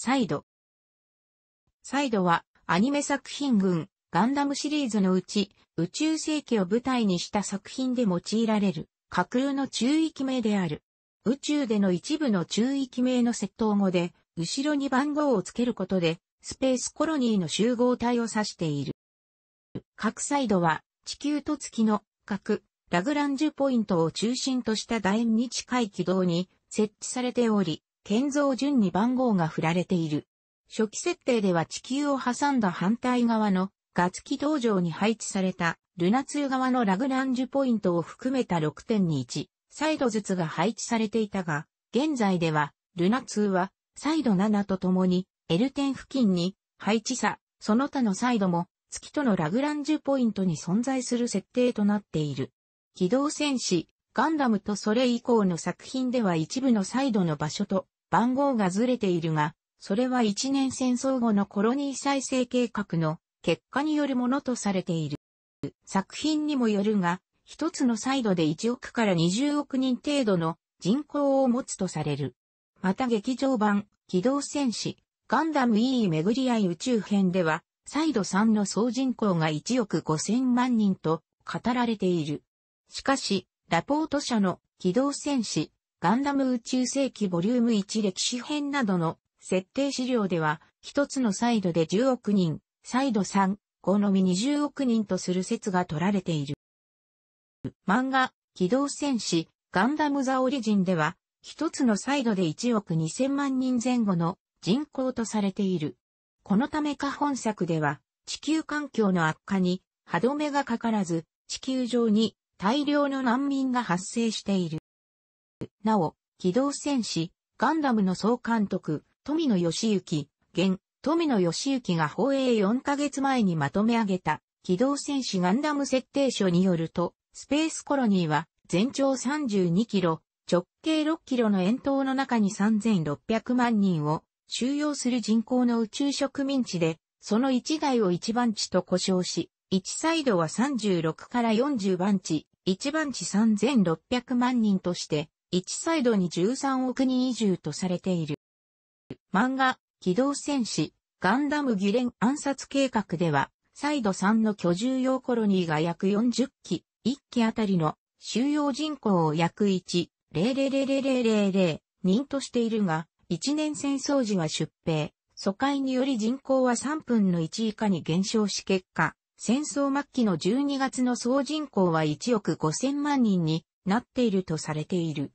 サイド。サイドは、アニメ作品群、ガンダムシリーズのうち、宇宙世紀を舞台にした作品で用いられる、架空の中域名である。宇宙での一部の中域名の窃盗語で、後ろに番号をつけることで、スペースコロニーの集合体を指している。各サイドは、地球と月の、核、ラグランジュポイントを中心とした楕円に近い軌道に設置されており、建造順に番号が振られている。初期設定では地球を挟んだ反対側のガツキ道場に配置されたルナ2側のラグランジュポイントを含めた6.21サイドずつが配置されていたが、現在ではルナ2はサイド7と共に l 点付近に配置差、その他のサイドも月とのラグランジュポイントに存在する設定となっている。機動戦士、ガンダムとそれ以降の作品では一部のサイドの場所と番号がずれているが、それは一年戦争後のコロニー再生計画の結果によるものとされている。作品にもよるが、一つのサイドで1億から20億人程度の人口を持つとされる。また劇場版、機動戦士、ガンダム E 巡り合い宇宙編では、サイド3の総人口が1億5000万人と語られている。しかし、ラポート社の機動戦士、ガンダム宇宙世紀ボリューム1歴史編などの設定資料では、一つのサイドで10億人、サイド3、5のみ20億人とする説が取られている。漫画、機動戦士、ガンダムザオリジンでは、一つのサイドで1億2000万人前後の人口とされている。このためか本作では、地球環境の悪化に歯止めがかからず、地球上に大量の難民が発生している。なお、機動戦士、ガンダムの総監督、富野義行、現、富野義行が放映4ヶ月前にまとめ上げた、機動戦士ガンダム設定書によると、スペースコロニーは、全長32キロ、直径6キロの円筒の中に3600万人を収容する人口の宇宙植民地で、その1台を1番地と呼称し、1サイドは36から40番地、1番地3600万人として、1サイドに13億人移住とされている。漫画、機動戦士、ガンダム議連暗殺計画では、サイド3の居住用コロニーが約40機、1機あたりの収容人口を約1、0 0 0 0 0 0人としているが、一年戦争時は出兵、疎開により人口は3分の1以下に減少し結果、戦争末期の12月の総人口は1億5000万人になっているとされている。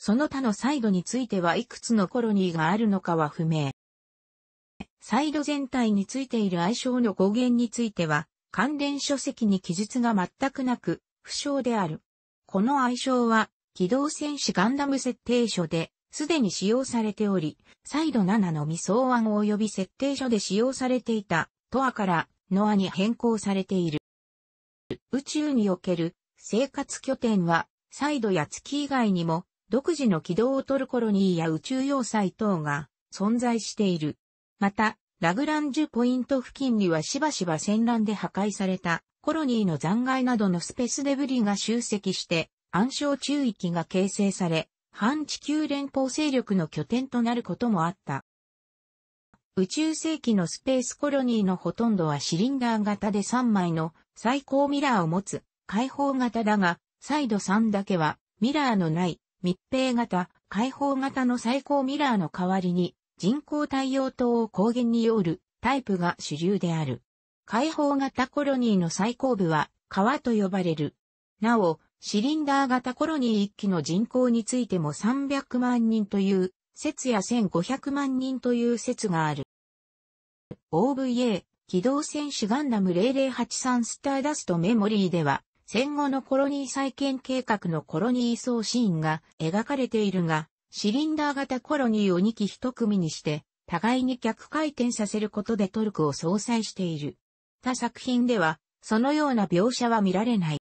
その他のサイドについてはいくつのコロニーがあるのかは不明。サイド全体についている愛称の語源については、関連書籍に記述が全くなく、不詳である。この愛称は、機動戦士ガンダム設定書で、すでに使用されており、サイド7の未草案及び設定書で使用されていた、トアから、ノアに変更されている。宇宙における生活拠点は、サイドや月以外にも独自の軌道を取るコロニーや宇宙要塞等が存在している。また、ラグランジュポイント付近にはしばしば戦乱で破壊されたコロニーの残骸などのスペースデブリが集積して暗礁中域が形成され、反地球連邦勢力の拠点となることもあった。宇宙世紀のスペースコロニーのほとんどはシリンダー型で3枚の最高ミラーを持つ開放型だが、サイド3だけはミラーのない密閉型、開放型の最高ミラーの代わりに、人工太陽灯を光源によるタイプが主流である。開放型コロニーの最後部は、川と呼ばれる。なお、シリンダー型コロニー1機の人口についても300万人という説や1500万人という説がある。OVA、機動戦士ガンダム0083スターダストメモリーでは、戦後のコロニー再建計画のコロニー送信が描かれているが、シリンダー型コロニーを2機1組にして、互いに逆回転させることでトルクを相殺している。他作品では、そのような描写は見られない。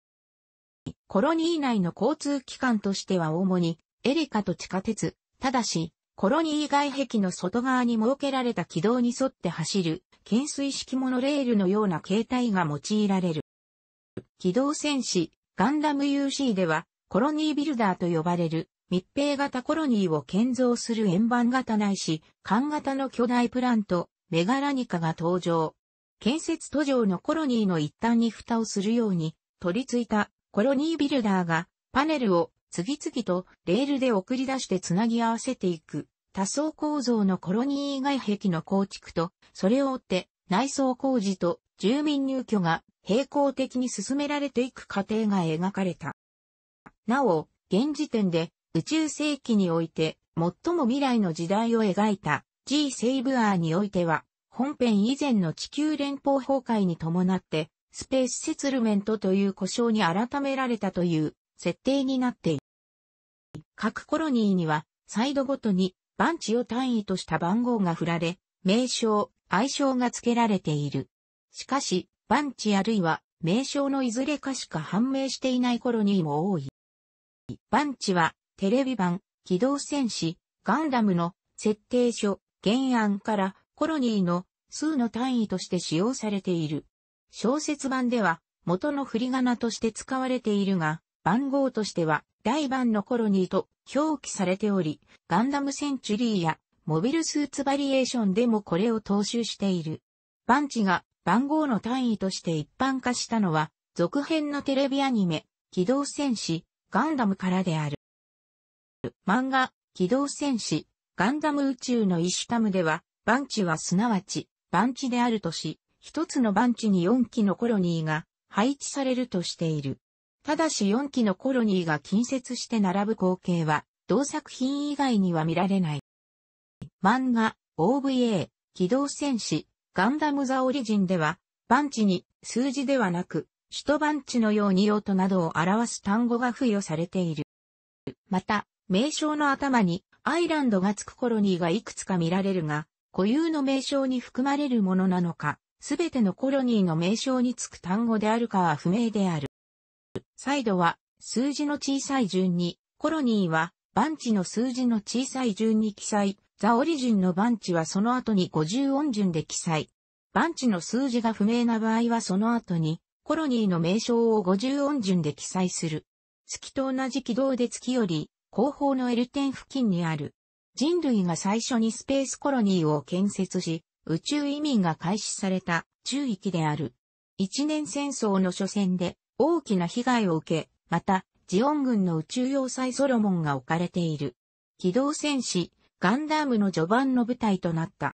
コロニー内の交通機関としては主に、エリカと地下鉄、ただし、コロニー外壁の外側に設けられた軌道に沿って走る、懸垂式モノレールのような形態が用いられる。機動戦士、ガンダム UC では、コロニービルダーと呼ばれる、密閉型コロニーを建造する円盤型内いし、管型の巨大プラント、メガラニカが登場。建設途上のコロニーの一端に蓋をするように、取り付いたコロニービルダーが、パネルを次々とレールで送り出してつなぎ合わせていく、多層構造のコロニー以外壁の構築と、それを追って内装工事と住民入居が並行的に進められていく過程が描かれた。なお、現時点で宇宙世紀において最も未来の時代を描いた G セイブアーにおいては、本編以前の地球連邦崩壊に伴って、スペースセツルメントという呼称に改められたという設定になっている。各コロニーには、サイドごとに番地を単位とした番号が振られ、名称、愛称が付けられている。しかし、ンチあるいは名称のいずれかしか判明していないコロニーも多い。ンチはテレビ版、機動戦士、ガンダムの設定書、原案からコロニーの数の単位として使用されている。小説版では元の振り仮名として使われているが、番号としては第番のコロニーと表記されており、ガンダムセンチュリーやモビルスーツバリエーションでもこれを踏襲している。ンチが番号の単位として一般化したのは、続編のテレビアニメ、機動戦士、ガンダムからである。漫画、機動戦士、ガンダム宇宙のイシュタムでは、番地はすなわち、番地であるとし、一つの番地に4機のコロニーが配置されるとしている。ただし4機のコロニーが近接して並ぶ光景は、同作品以外には見られない。漫画、OVA、機動戦士、ガンダムザオリジンでは、バンチに数字ではなく、首都バンチのように用途などを表す単語が付与されている。また、名称の頭にアイランドがつくコロニーがいくつか見られるが、固有の名称に含まれるものなのか、すべてのコロニーの名称につく単語であるかは不明である。サイドは、数字の小さい順に、コロニーは、バンチの数字の小さい順に記載ザオリジンの番地はその後に50音順で記載。番地の数字が不明な場合はその後に、コロニーの名称を50音順で記載する。月と同じ軌道で月より、後方の L 点付近にある。人類が最初にスペースコロニーを建設し、宇宙移民が開始された中域である。一年戦争の初戦で大きな被害を受け、また、ジオン軍の宇宙要塞ソロモンが置かれている。機動戦士、ガンダームの序盤の舞台となった。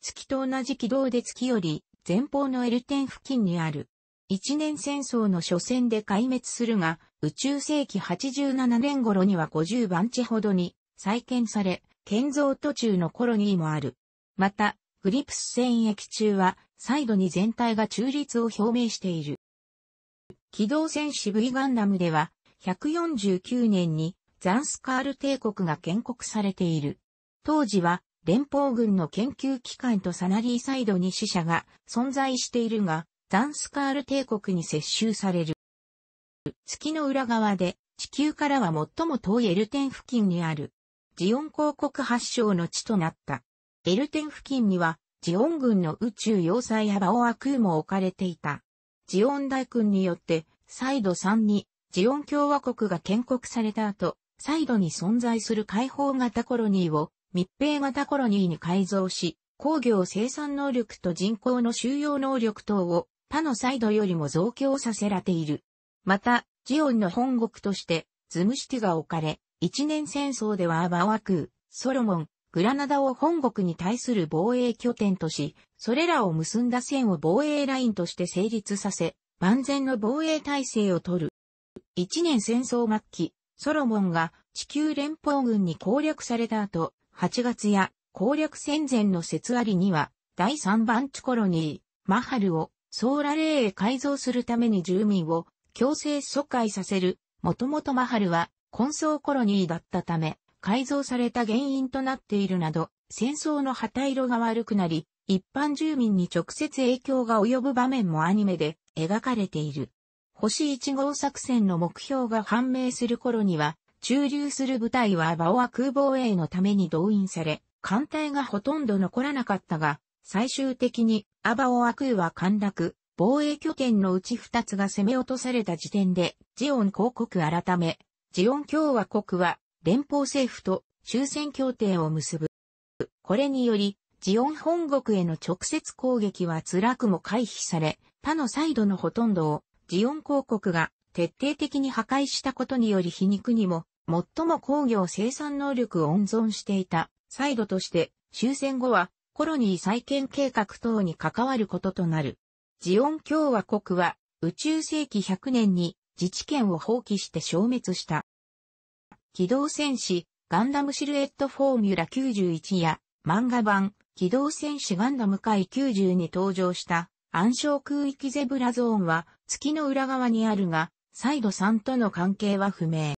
月と同じ軌道で月より前方の L10 付近にある。一年戦争の初戦で壊滅するが、宇宙世紀87年頃には50番地ほどに再建され、建造途中のコロニーもある。また、グリプス戦役中は、再度に全体が中立を表明している。機動戦士 V ガンダムでは、149年にザンスカール帝国が建国されている。当時は連邦軍の研究機関とサナリーサイドに死者が存在しているが、ザンスカール帝国に接収される。月の裏側で地球からは最も遠いエルテン付近にあるジオン広告発祥の地となった。エルテン付近にはジオン軍の宇宙要塞やバオア空も置かれていた。ジオン大君によって再度3にジオン共和国が建国された後、サイドに存在する開放型コロニーを密閉型コロニーに改造し、工業生産能力と人口の収容能力等を他のサイドよりも増強させられている。また、ジオンの本国としてズムシティが置かれ、一年戦争ではアバワクソロモン、グラナダを本国に対する防衛拠点とし、それらを結んだ線を防衛ラインとして成立させ、万全の防衛体制を取る。一年戦争末期、ソロモンが地球連邦軍に攻略された後、8月や攻略戦前の節ありには、第3番地コロニー、マハルをソーラレーへ改造するために住民を強制疎開させる、もともとマハルは混層コロニーだったため、改造された原因となっているなど、戦争の旗色が悪くなり、一般住民に直接影響が及ぶ場面もアニメで描かれている。星1号作戦の目標が判明する頃には、駐留する部隊はバオア空防衛のために動員され、艦隊がほとんど残らなかったが、最終的にアバオア空は陥落、防衛拠点のうち二つが攻め落とされた時点で、ジオン公国改め、ジオン共和国は連邦政府と終戦協定を結ぶ。これにより、ジオン本国への直接攻撃は辛くも回避され、他のサイドのほとんどをジオン公国が徹底的に破壊したことにより皮肉にも、最も工業生産能力を温存していた、サイドとして、終戦後は、コロニー再建計画等に関わることとなる。ジオン共和国は、宇宙世紀100年に自治権を放棄して消滅した。機動戦士、ガンダムシルエットフォーミュラ91や、漫画版、機動戦士ガンダム界90に登場した、暗証空域ゼブラゾーンは、月の裏側にあるが、サイド3との関係は不明。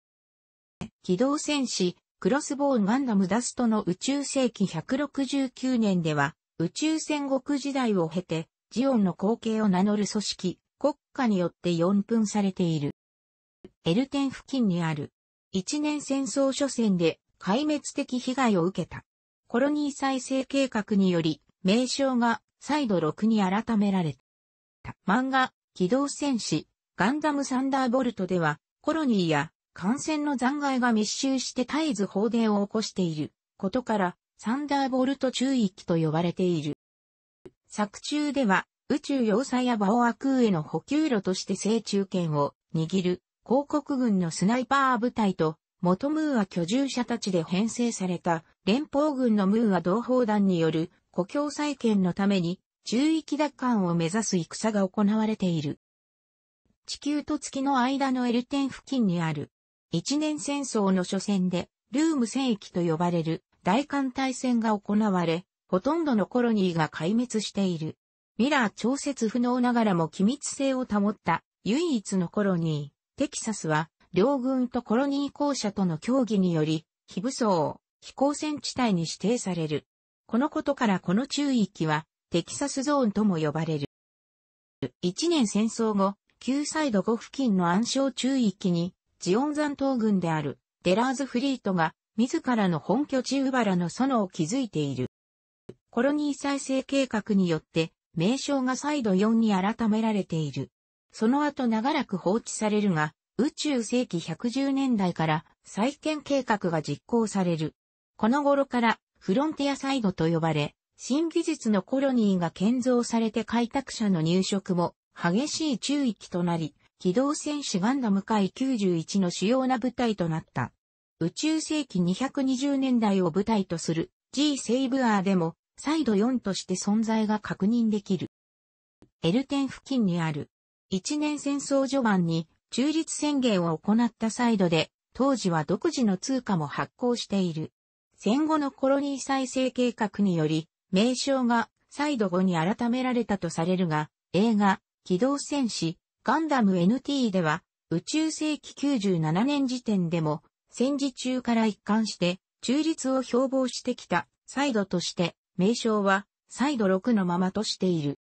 機動戦士、クロスボーンガンダムダストの宇宙世紀169年では、宇宙戦国時代を経て、ジオンの光景を名乗る組織、国家によって4分されている。エルテン付近にある。一年戦争初戦で壊滅的被害を受けた。コロニー再生計画により、名称が再度6に改められた。漫画、機動戦士、ガンダムサンダーボルトでは、コロニーや艦船の残骸が密集して絶えず放電を起こしていることから、サンダーボルト中域と呼ばれている。作中では、宇宙要塞やバオア空への補給路として正中権を握る広告軍のスナイパー部隊と、元ムーア居住者たちで編成された連邦軍のムーア同胞団による故郷再建のために中域奪還を目指す戦が行われている。地球と月の間のエルテン付近にある、一年戦争の初戦で、ルーム戦役と呼ばれる大艦隊戦が行われ、ほとんどのコロニーが壊滅している。ミラー調節不能ながらも機密性を保った唯一のコロニー、テキサスは、両軍とコロニー校舎との協議により、非武装、非行戦地帯に指定される。このことからこの中域は、テキサスゾーンとも呼ばれる。1年戦争後、旧サイド5付近の暗礁中域に、ジオン山東軍であるデラーズフリートが、自らの本拠地ウバラの園を築いている。コロニー再生計画によって、名称がサイド4に改められている。その後長らく放置されるが、宇宙世紀110年代から再建計画が実行される。この頃からフロンティアサイドと呼ばれ、新技術のコロニーが建造されて開拓者の入植も激しい中域となり、機動戦士ガンダム海91の主要な部隊となった。宇宙世紀220年代を舞台とする G セイブアーでも再度4として存在が確認できる。エルテン付近にある一年戦争序盤に中立宣言を行ったサイドで当時は独自の通貨も発行している。戦後のコロニー再生計画により名称が再度後に改められたとされるが、映画、機動戦士、ガンダム NT では、宇宙世紀97年時点でも、戦時中から一貫して、中立を標榜してきた、サイドとして、名称は、サイド6のままとしている。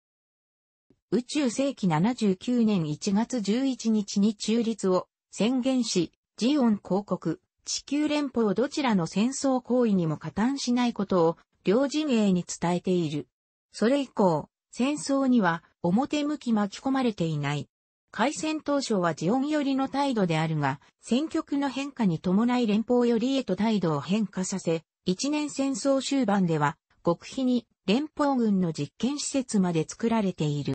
宇宙世紀79年1月11日に中立を宣言し、ジオン広告、地球連邦どちらの戦争行為にも加担しないことを両陣営に伝えている。それ以降、戦争には表向き巻き込まれていない。開戦当初はジオン寄りの態度であるが、戦局の変化に伴い連邦寄りへと態度を変化させ、一年戦争終盤では、極秘に連邦軍の実験施設まで作られている。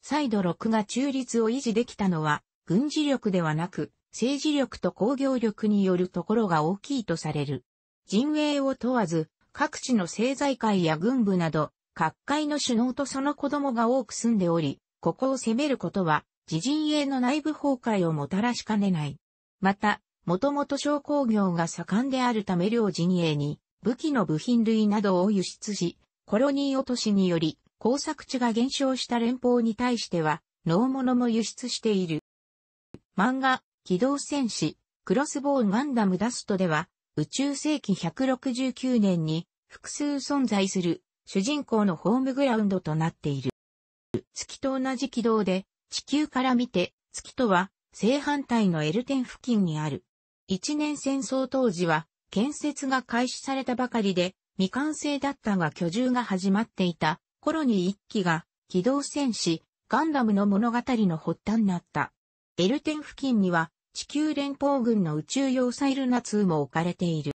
再度6が中立を維持できたのは、軍事力ではなく、政治力と工業力によるところが大きいとされる。陣営を問わず、各地の政財界や軍部など、各界の首脳とその子供が多く住んでおり、ここを攻めることは、自陣営の内部崩壊をもたらしかねない。また、もともと商工業が盛んであるため両陣営に、武器の部品類などを輸出し、コロニー落としにより、工作地が減少した連邦に対しては、農物も輸出している。漫画、機動戦士、クロスボーンガンダムダストでは、宇宙世紀169年に複数存在する主人公のホームグラウンドとなっている。月と同じ軌道で地球から見て月とは正反対の L ン付近にある。一年戦争当時は建設が開始されたばかりで未完成だったが居住が始まっていた頃に一機が機動戦士ガンダムの物語の発端になった。L ン付近には地球連邦軍の宇宙用サイルナ2も置かれている。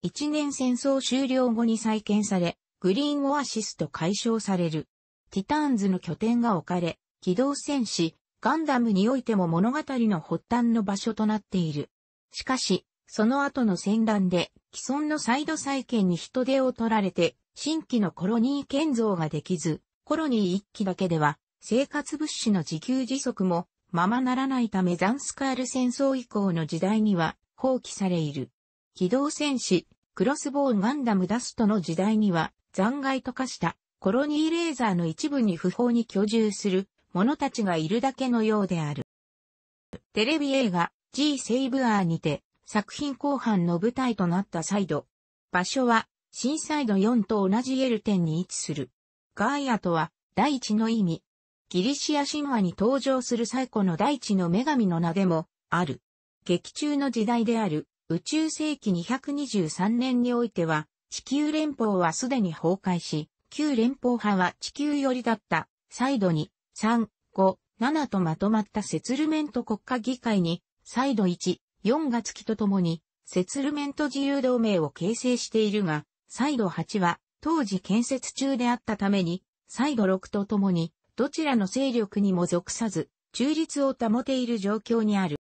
一年戦争終了後に再建され、グリーンオアシスと解消される。ティターンズの拠点が置かれ、機動戦士、ガンダムにおいても物語の発端の場所となっている。しかし、その後の戦乱で、既存のサイド再建に人手を取られて、新規のコロニー建造ができず、コロニー一機だけでは、生活物資の自給自足もままならないためザンスカール戦争以降の時代には放棄されいる。機動戦士、クロスボーンガンダムダストの時代には残骸と化したコロニーレーザーの一部に不法に居住する者たちがいるだけのようである。テレビ映画 G セイブアーにて作品後半の舞台となったサイド。場所はシンサイド4と同じ L 点に位置する。ガーヤとは第一の意味、ギリシア神話に登場する最古の大地の女神の名でもある。劇中の時代である宇宙世紀223年においては、地球連邦はすでに崩壊し、旧連邦派は地球寄りだった、再度に、3、5、7とまとまったセツルメント国家議会に、再度1、4が月とともに、セツルメント自由同盟を形成しているが、再度8は、当時建設中であったために、再度6とともに、どちらの勢力にも属さず、中立を保ている状況にある。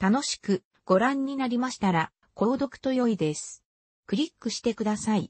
楽しくご覧になりましたら、購読と良いです。クリックしてください。